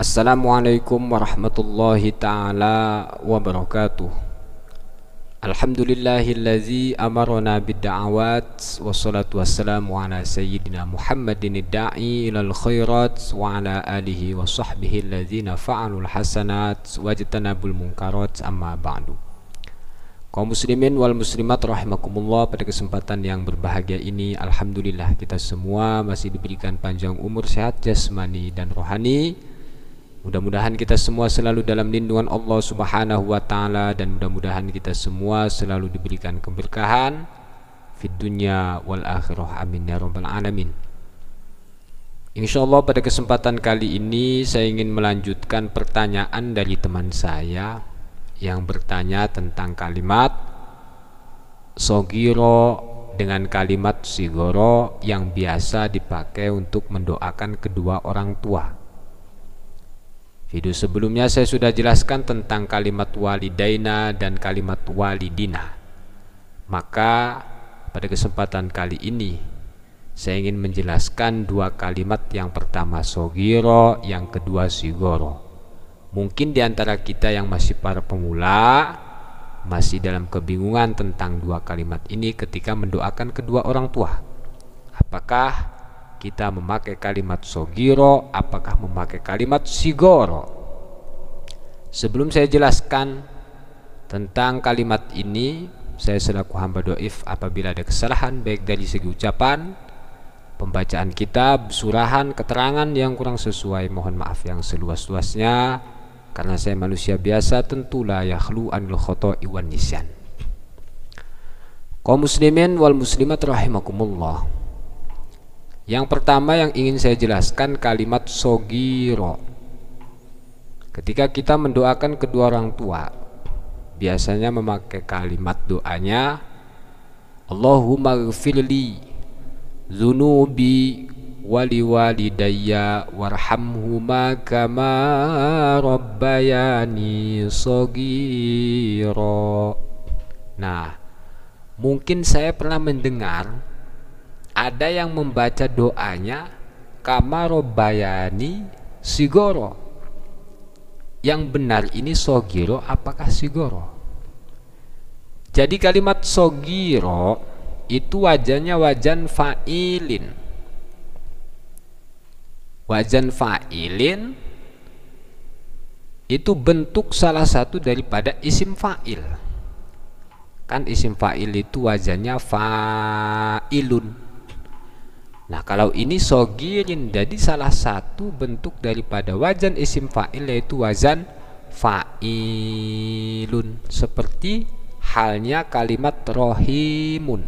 Assalamualaikum warahmatullahi taala wabarakatuh. Alhamdulillahillazi amarna bidda'awat wassalatu wassalamu ala sayyidina Muhammadin da'i ilal khairat wa ala alihi wa sahbihi allazina fa'alul hasanat wajtanabul munkarat amma ba'du. Kaum muslimin wal muslimat rahimakumullah pada kesempatan yang berbahagia ini Alhamdulillah kita semua masih diberikan panjang umur sehat jasmani dan rohani Mudah-mudahan kita semua selalu dalam lindungan Allah Subhanahu wa taala dan mudah-mudahan kita semua selalu diberikan keberkahan fid dunya wal akhirah amin ya rabbal alamin. Insyaallah pada kesempatan kali ini saya ingin melanjutkan pertanyaan dari teman saya yang bertanya tentang kalimat sogiro dengan kalimat sigoro yang biasa dipakai untuk mendoakan kedua orang tua. Video sebelumnya saya sudah jelaskan tentang kalimat walidaina dan kalimat walidina. Maka pada kesempatan kali ini saya ingin menjelaskan dua kalimat yang pertama sogiro, yang kedua sigoro. Mungkin di antara kita yang masih para pemula masih dalam kebingungan tentang dua kalimat ini ketika mendoakan kedua orang tua. Apakah kita memakai kalimat sogiro, apakah memakai kalimat sigoro. Sebelum saya jelaskan tentang kalimat ini, saya selaku hamba doif apabila ada kesalahan baik dari segi ucapan, pembacaan kitab, surahan, keterangan yang kurang sesuai, mohon maaf yang seluas-luasnya, karena saya manusia biasa tentulah yakhlu anil khoto iwan nisyan. Kaum muslimin wal muslimat rahimakumullah. Yang pertama yang ingin saya jelaskan kalimat sogiro. Ketika kita mendoakan kedua orang tua, biasanya memakai kalimat doanya Allahumma gfirli zunubi wali walidayya warhamhuma kama rabbayani sogiro. Nah, mungkin saya pernah mendengar ada yang membaca doanya kamarobayani sigoro yang benar ini sogiro apakah sigoro jadi kalimat sogiro itu wajannya wajan fa'ilin wajan fa'ilin itu bentuk salah satu daripada isim fa'il kan isim fa'il itu wajannya fa'ilun Nah kalau ini sogirin jadi salah satu bentuk daripada wajan isim fa'il yaitu wajan fa'ilun seperti halnya kalimat rohimun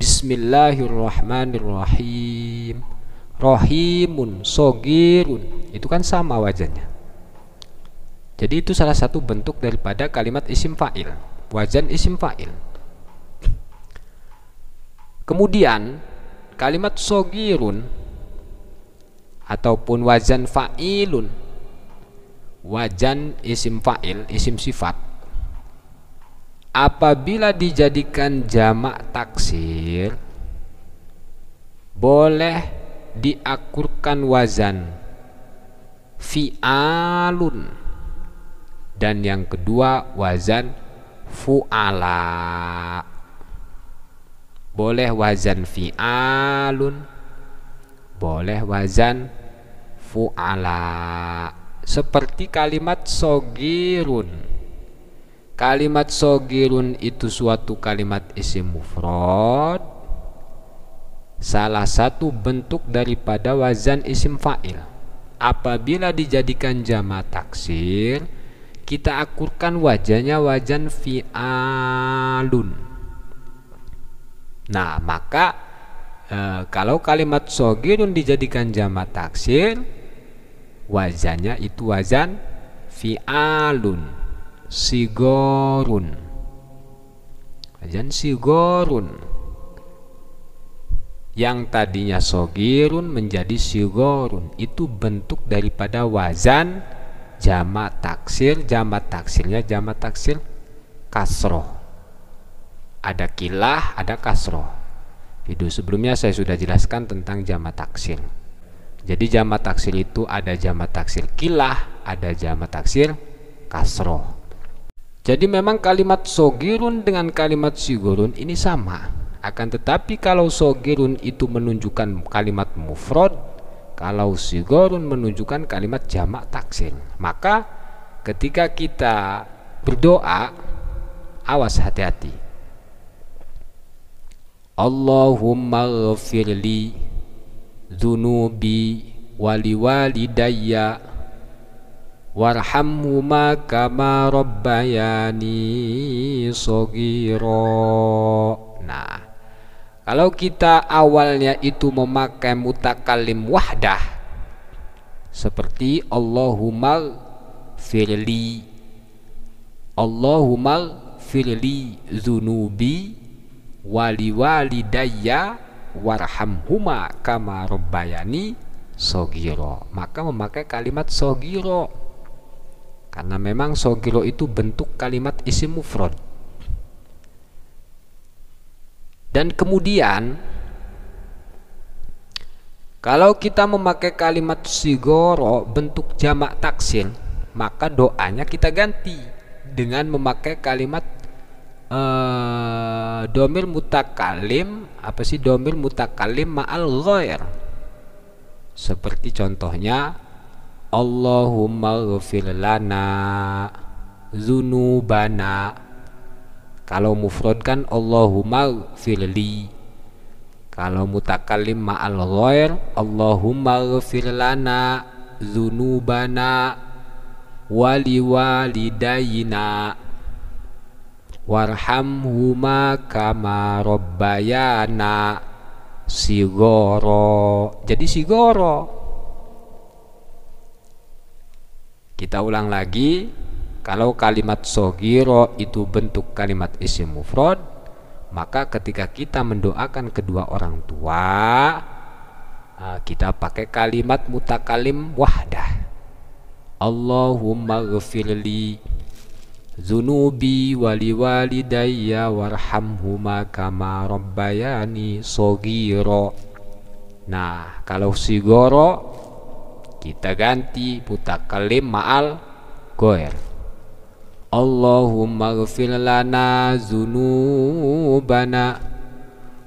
Bismillahirrahmanirrahim rohimun sogirun itu kan sama wajannya jadi itu salah satu bentuk daripada kalimat isim fa'il wajan isim fa'il kemudian kalimat sogirun ataupun wajan fa'ilun wajan isim fa'il isim sifat apabila dijadikan jamak taksir boleh diakurkan wazan fi'alun dan yang kedua wazan fu'ala boleh wazan fi'alun boleh wazan fu'ala seperti kalimat sogirun kalimat sogirun itu suatu kalimat isim mufrad salah satu bentuk daripada wazan isim fa'il apabila dijadikan jama taksir kita akurkan wajahnya wajan fi'alun Nah, maka e, kalau kalimat sogirun dijadikan jama taksil wazannya itu wazan alun sigorun. Wazan sigorun. Yang tadinya sogirun menjadi sigorun. Itu bentuk daripada wazan jama taksil jama taksilnya jama taksil kasroh ada kilah, ada kasroh. Video sebelumnya saya sudah jelaskan tentang jama taksil. Jadi jama taksil itu ada jama taksil kilah, ada jama taksil kasroh. Jadi memang kalimat sogirun dengan kalimat sigurun ini sama. Akan tetapi kalau sogirun itu menunjukkan kalimat mufrad, kalau sigurun menunjukkan kalimat jamak taksil. Maka ketika kita berdoa, awas hati-hati Allahumma ghafirli dhunubi walidayya warhamhuma kama rabbayani sogiro nah kalau kita awalnya itu memakai mutakalim wahdah seperti Allahumma firli Allahumma firli zunubi Wali Wali Daya warhamhuma kama rabbayani sogiro maka memakai kalimat sogiro karena memang sogiro itu bentuk kalimat isim mufrad dan kemudian kalau kita memakai kalimat sigoro bentuk jamak taksin, maka doanya kita ganti dengan memakai kalimat Eh, domil mutakalim apa sih domil mutakalim ma'al ghair seperti contohnya Allahumma ghafir lana zunubana kalau mufrad kan Allahumma li kalau mutakalim ma'al ghair Allahumma ghafir lana zunubana wali walidayina warhamhuma kama robbayana sigoro jadi sigoro kita ulang lagi kalau kalimat sogiro itu bentuk kalimat isim mufrad maka ketika kita mendoakan kedua orang tua ah, kita pakai kalimat mutakalim wahdah Allahumma ghafirli Zunubi wali-wali daya warhamhuma kama rabbayani sogiro Nah kalau sigoro kita ganti mutakalim ma'al goer Allahumma gfir lana zunubana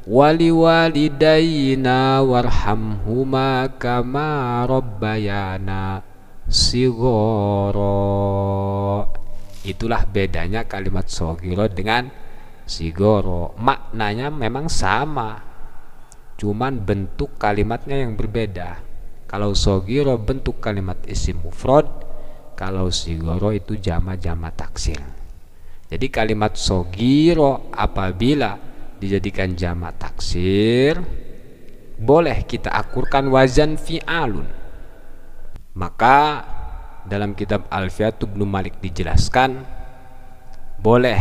waliwalidayna warhamhuma kama rabbayana sigoro Itulah bedanya kalimat sogiro dengan sigoro. Maknanya memang sama, cuman bentuk kalimatnya yang berbeda. Kalau sogiro bentuk kalimat isim mufrad, kalau sigoro itu jama-jama taksir. Jadi kalimat sogiro apabila dijadikan jama taksir boleh kita akurkan wazan fi'alun maka dalam kitab Alfiyat Ibnu Malik dijelaskan boleh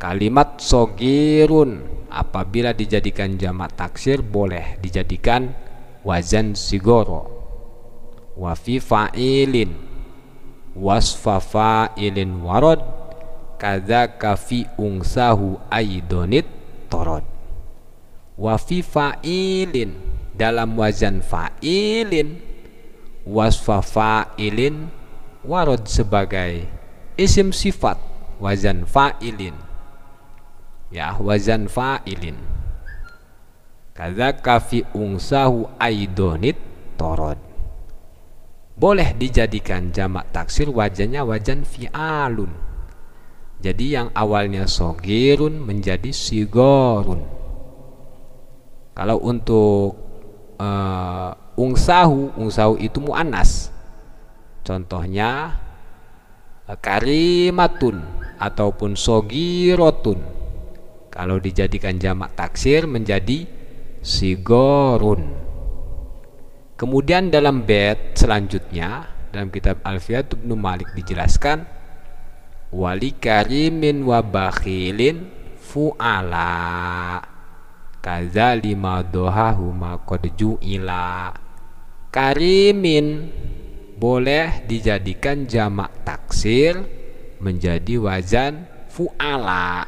kalimat sogirun apabila dijadikan jamak taksir boleh dijadikan wazan sigoro wafi fa'ilin wasfa fa'ilin warod kaza kafi ungsahu aidonit torod wafi fa'ilin dalam wazan fa'ilin wasfa fa'ilin warod sebagai isim sifat wazan fa'ilin ya wazan fa'ilin kadzaka fi ungsahu aidonit torod boleh dijadikan jamak taksir wajannya wajan fi'alun jadi yang awalnya sogirun menjadi sigorun kalau untuk uh, ungsahu ungsahu itu mu'anas contohnya karimatun ataupun sogirotun kalau dijadikan jamak taksir menjadi sigorun kemudian dalam bed selanjutnya dalam kitab Alfiyat Ibn Malik dijelaskan wali karimin wa bakhilin fu'ala kaza lima dohahuma qad ju'ila karimin boleh dijadikan jamak taksir menjadi wazan fu'ala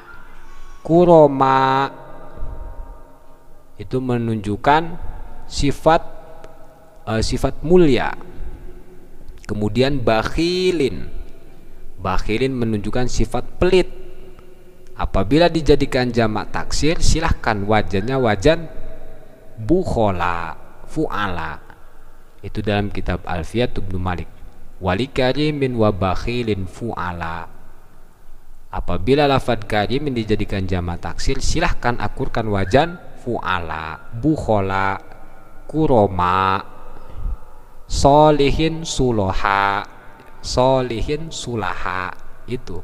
kuroma itu menunjukkan sifat uh, sifat mulia kemudian bakhilin bakhilin menunjukkan sifat pelit apabila dijadikan jamak taksir silahkan wajannya wajan bukhola fu'ala itu dalam kitab Alfiyat Ibnu Malik. Wali karimin wa bakhilin fu'ala. Apabila lafad karimin dijadikan jama taksil silahkan akurkan wajan fu'ala, bukhola, kuroma, solihin suloha, solihin sulaha. Itu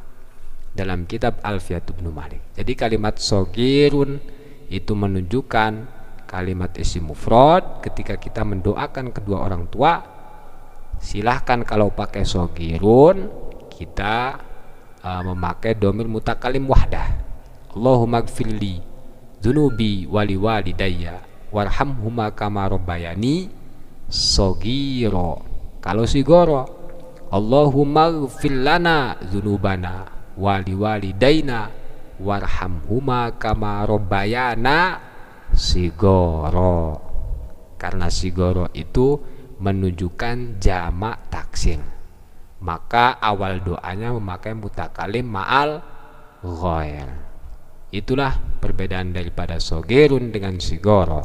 dalam kitab Alfiyat Ibnu Malik. Jadi kalimat sogirun itu menunjukkan kalimat isim mufrad ketika kita mendoakan kedua orang tua silahkan kalau pakai sogirun kita uh, memakai domil mutakalim wahdah Allahumma gfirli dunubi wali walidayya warhamhuma kama rabbayani sogiro kalau sigoro Allahumma gfirlana zunubana dunubana wali walidayna warhamhuma kama rabbayana sigoro karena sigoro itu menunjukkan jamak taksim maka awal doanya memakai mutakalim ma'al royal. itulah perbedaan daripada sogerun dengan sigoro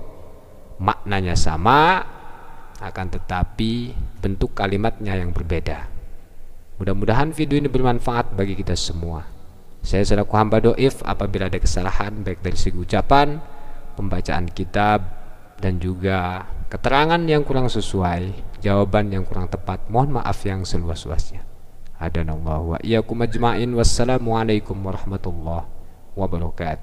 maknanya sama akan tetapi bentuk kalimatnya yang berbeda mudah-mudahan video ini bermanfaat bagi kita semua saya selaku hamba doif apabila ada kesalahan baik dari segi ucapan pembacaan kitab dan juga keterangan yang kurang sesuai, jawaban yang kurang tepat. Mohon maaf yang seluas-luasnya. Adanallahu wa iyyakum ajmain. Wassalamualaikum warahmatullahi wabarakatuh.